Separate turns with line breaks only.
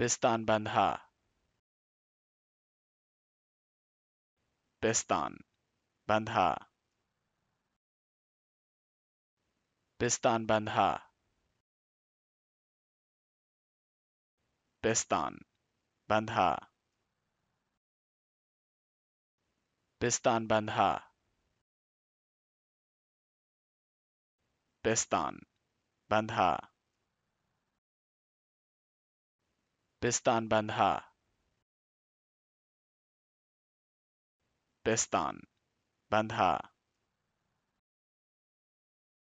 Bistan Bandha Bistan Bandha Bistan Bandha Bistan Bandha Bistan Bandha Bistan Bandha Bistan Bandha Bistan Bandha